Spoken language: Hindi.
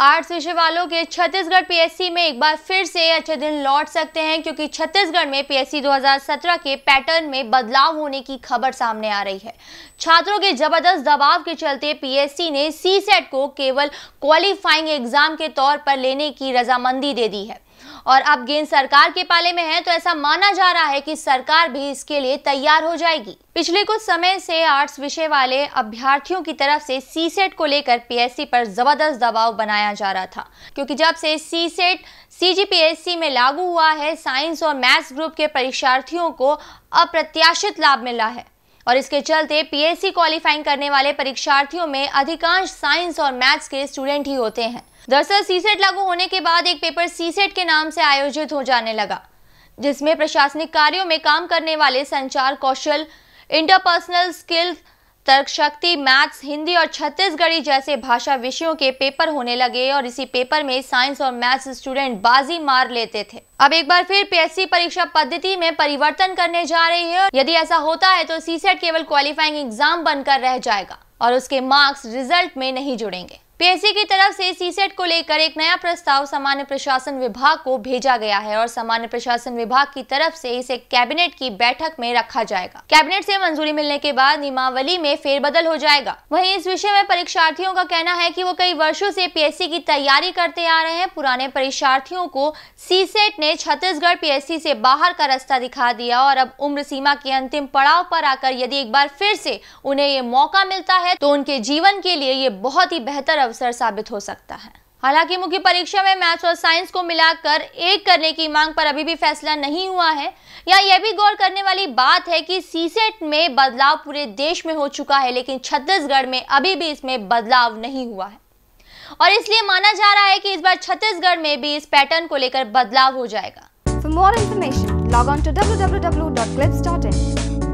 आर्ट्स विषय वालों के छत्तीसगढ़ पीएससी में एक बार फिर से अच्छे दिन लौट सकते हैं क्योंकि छत्तीसगढ़ में पीएससी 2017 के पैटर्न में बदलाव होने की खबर सामने आ रही है छात्रों के जबरदस्त दबाव के चलते पीएससी ने सी सेट को केवल क्वालिफाइंग एग्जाम के तौर पर लेने की रजामंदी दे दी है और अब गेंद सरकार के पाले में है तो ऐसा माना जा रहा है कि सरकार भी इसके लिए तैयार हो जाएगी पिछले कुछ समय से आर्ट्स विषय वाले अभ्यर्थियों की तरफ से सी सेट को लेकर पीएससी पर जबरदस्त दबाव बनाया जा रहा था क्योंकि जब से सी सेट सीजीपीएससी में लागू हुआ है साइंस और मैथ्स ग्रुप के परीक्षार्थियों को अप्रत्याशित लाभ मिला है और इसके चलते पीएससी क्वालिफाइंग करने वाले परीक्षार्थियों में अधिकांश साइंस और मैथ्स के स्टूडेंट ही होते हैं दरअसल सीसेट लागू होने के बाद एक पेपर सीसेट के नाम से आयोजित हो जाने लगा जिसमें प्रशासनिक कार्यों में काम करने वाले संचार कौशल इंटरपर्सनल स्किल्स तर्क शक्ति मैथ्स हिंदी और छत्तीसगढ़ी जैसे भाषा विषयों के पेपर होने लगे और इसी पेपर में साइंस और मैथ्स स्टूडेंट बाजी मार लेते थे अब एक बार फिर पीएससी परीक्षा पद्धति में परिवर्तन करने जा रही है यदि ऐसा होता है तो सीसेट केवल क्वालिफाइंग एग्जाम बनकर रह जाएगा और उसके मार्क्स रिजल्ट में नहीं जुड़ेंगे पीएससी की तरफ से सीसेट को लेकर एक नया प्रस्ताव सामान्य प्रशासन विभाग को भेजा गया है और सामान्य प्रशासन विभाग की तरफ से इसे कैबिनेट की बैठक में रखा जाएगा कैबिनेट से मंजूरी मिलने के बाद नियमावली में फेरबदल हो जाएगा वहीं इस विषय में परीक्षार्थियों का कहना है कि वो कई वर्षों से पीएससी की तैयारी करते आ रहे हैं पुराने परीक्षार्थियों को सीसेट ने छत्तीसगढ़ पीएससी से बाहर का रास्ता दिखा दिया और अब उम्र सीमा के अंतिम पड़ाव पर आकर यदि एक बार फिर से उन्हें ये मौका मिलता है तो उनके जीवन के लिए ये बहुत ही बेहतर अवसर साबित हो सकता है हालांकि मुख्य परीक्षा में मैथ्स और साइंस को मिलाकर एक करने की मांग पर अभी भी फैसला नहीं हुआ है या यह भी गौर करने वाली बात है कि सीसेट में बदलाव पूरे देश में हो चुका है लेकिन छत्तीसगढ़ में अभी भी इसमें बदलाव नहीं हुआ है और इसलिए माना जा रहा है कि इस बार छत्तीसगढ़ में भी इस पैटर्न को लेकर बदलाव हो जाएगा for more information log on to W